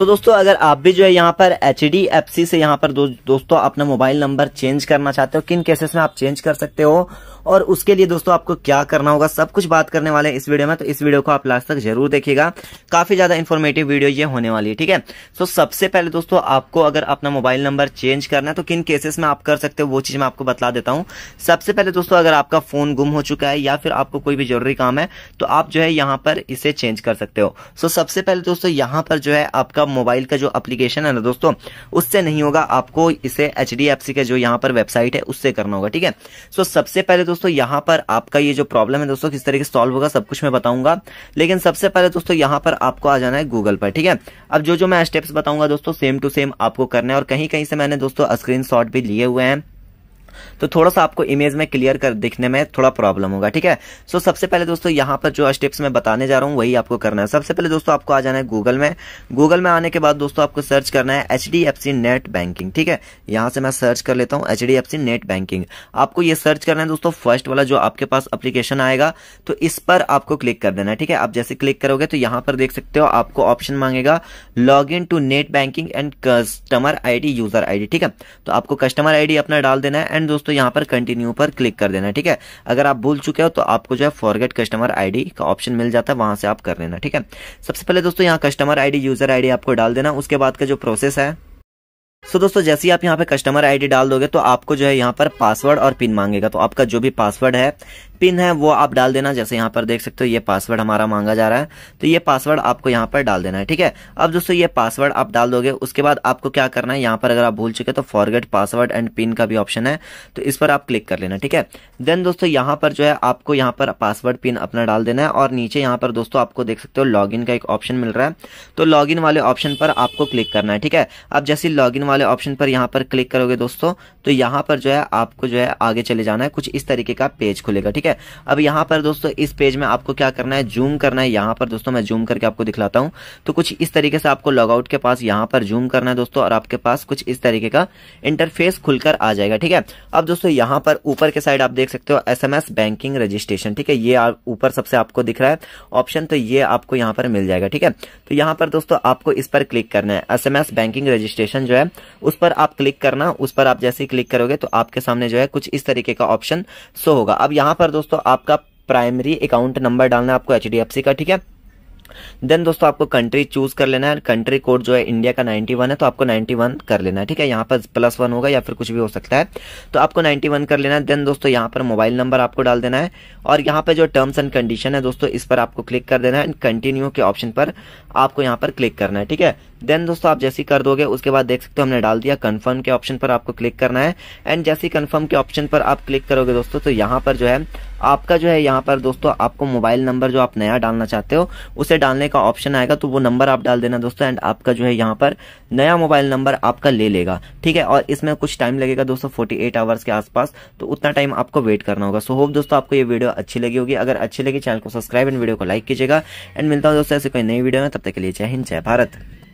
तो दोस्तों अगर आप भी जो है यहाँ पर एच डी एफ सी से यहाँ पर दो, दोस्तों अपना मोबाइल नंबर चेंज करना चाहते हो किन केसेस में आप चेंज कर सकते हो और उसके लिए दोस्तों आपको क्या करना होगा सब कुछ बात करने वाले हैं इस वीडियो में तो इस वीडियो को आप लास्ट तक जरूर देखिएगा काफी ज्यादा इन्फॉर्मेटिव वीडियो ये होने वाली है ठीक है तो सबसे पहले दोस्तों आपको अगर अपना मोबाइल नंबर चेंज करना है तो किन केसेस में आप कर सकते हो वो चीज मैं आपको बता देता हूँ सबसे पहले दोस्तों अगर आपका फोन गुम हो चुका है या फिर आपको कोई भी जरूरी काम है तो आप जो है यहाँ पर इसे चेंज कर सकते हो सो तो सबसे पहले दोस्तों यहाँ पर जो है आपका मोबाइल का जो अप्लीकेशन है ना दोस्तों उससे नहीं होगा आपको इसे एच के जो यहाँ पर वेबसाइट है उससे करना होगा ठीक है सो सबसे पहले दोस्तों यहाँ पर आपका ये जो प्रॉब्लम है दोस्तों किस तरीके से सॉल्व होगा सब कुछ मैं बताऊंगा लेकिन सबसे पहले दोस्तों यहाँ पर आपको आ जाना है गूगल पर ठीक है अब जो जो मैं स्टेप्स बताऊंगा दोस्तों सेम टू सेम आपको करना है और कहीं कहीं से मैंने दोस्तों स्क्रीन भी लिए हुए हैं तो थोड़ा सा आपको इमेज में क्लियर कर दिखने में थोड़ा प्रॉब्लम होगा ठीक है सो सबसे पहले दोस्तों यहाँ पर जो स्टेप्स मैं बताने जा रहा हूँ वही आपको करना है सबसे पहले दोस्तों आपको आ जाना है गूगल में गूगल में आने के बाद दोस्तों आपको सर्च करना है एच नेट बैंकिंग ठीक है यहाँ से मैं सर्च कर लेता हूँ एच नेट बैंकिंग आपको ये सर्च करना है दोस्तों फर्स्ट वाला जो आपके पास अप्लीकेशन आएगा तो इस पर आपको क्लिक कर देना है ठीक है आप जैसे क्लिक करोगे तो यहाँ पर देख सकते हो आपको ऑप्शन मांगेगा log in to net banking and customer ID user ID ठीक है तो आपको कस्टमर आईडी अपना डाल देना है एंड दोस्तों तो यहाँ पर कंटिन्यू पर क्लिक कर देना ठीक है अगर आप भूल चुके हो तो आपको जो है फॉरगेट कस्टमर आईडी का ऑप्शन मिल जाता है वहां से आप कर लेना ठीक है सबसे पहले दोस्तों यहाँ कस्टमर आईडी यूजर आईडी आपको डाल देना उसके बाद का जो प्रोसेस है सो so, दोस्तों जैसे ही आप यहाँ पे कस्टमर आईडी डाल दोगे तो आपको जो है यहाँ पर पासवर्ड और पिन मांगेगा तो आपका जो भी पासवर्ड है पिन है वो आप डाल देना जैसे यहाँ पर देख सकते हो ये पासवर्ड हमारा मांगा जा रहा है तो ये पासवर्ड आपको यहाँ पर डाल देना है ठीक है अब दोस्तों ये पासवर्ड आप डाल दोगे उसके बाद आपको क्या करना है यहाँ पर अगर आप भूल चुके तो फॉरगेट पासवर्ड एंड पिन का भी ऑप्शन है तो इस पर आप क्लिक कर लेना ठीक है देन दोस्तों यहाँ पर जो है आपको यहाँ पर पासवर्ड पिन अपना डाल देना है और नीचे यहाँ पर दोस्तों आपको देख सकते हो लॉग का एक ऑप्शन मिल रहा है तो लॉग वाले ऑप्शन पर आपको क्लिक करना है ठीक है अब जैसे लॉग वाले ऑप्शन पर यहाँ पर क्लिक करोगे दोस्तों तो यहाँ पर जो है आपको जो है आगे चले जाना है कुछ इस तरीके का पेज खुलेगा ठीक है ठीक है अब यहां पर दोस्तों इस पेज में आपको क्या करना है जूम करना है यहां पर दोस्तों मैं जूम करके आपको दिखलाता हूं तो कुछ इस तरीके से आपको लॉगआउट के पास यहां पर जूम करना है दोस्तों और आपके पास कुछ इस तरीके का इंटरफेस खुलकर आ जाएगा ठीक है अब दोस्तों यहां पर ऊपर के साइड आप देख सकते हो एस बैंकिंग रजिस्ट्रेशन ठीक है ये ऊपर सबसे आपको दिख रहा है ऑप्शन तो ये आपको यहां पर मिल जाएगा ठीक है तो यहां पर दोस्तों आपको इस पर क्लिक करना है एस बैंकिंग रजिस्ट्रेशन जो है उस पर आप क्लिक करना उस पर आप जैसे ही क्लिक करोगे तो आपके सामने जो है कुछ इस तरीके का ऑप्शन शो होगा अब यहां पर दोस्तों आपका प्राइमरी अकाउंट नंबर डालना है आपको एच का ठीक है देन दोस्तों आपको कंट्री चूज कर लेना है कंट्री कोड जो है इंडिया का 91 है तो आपको 91 कर लेना है ठीक है यहाँ पर प्लस वन होगा या फिर कुछ भी हो सकता है तो आपको 91 कर लेना है देन दोस्तों यहाँ पर मोबाइल नंबर आपको डाल देना है और यहाँ पर जो टर्म्स एंड कंडीशन है दोस्तों इस पर आपको क्लिक कर देना है एंड कंटिन्यू के ऑप्शन पर आपको यहाँ पर क्लिक करना है ठीक है देन दोस्तों आप जैसे कर दोगे उसके बाद देख सकते हो हमने डाल दिया कन्फर्म के ऑप्शन पर आपको क्लिक करना है एंड जैसे कन्फर्म के ऑप्शन पर आप क्लिक करोगे दोस्तों तो यहाँ पर जो है आपका जो है यहाँ पर दोस्तों आपको मोबाइल नंबर जो आप नया डालना चाहते हो उसे डालने का ऑप्शन आएगा तो वो नंबर आप डाल देना दोस्तों एंड आपका जो है यहाँ पर नया मोबाइल नंबर आपका ले लेगा ठीक है और इसमें कुछ टाइम लगेगा दोस्तों फोर्टी एट आवर्स के आसपास तो उतना टाइम आपको वेट करना होगा सो होप दोस्तों आपको ये वीडियो अच्छी लगी होगी अगर अच्छी लगी चैनल को सब्सक्राइब एंड वीडियो को लाइक कीजिएगा एंड मिलता हूँ दोस्तों ऐसे कोई नई वीडियो में तब तक के लिए जय हिंद जय भारत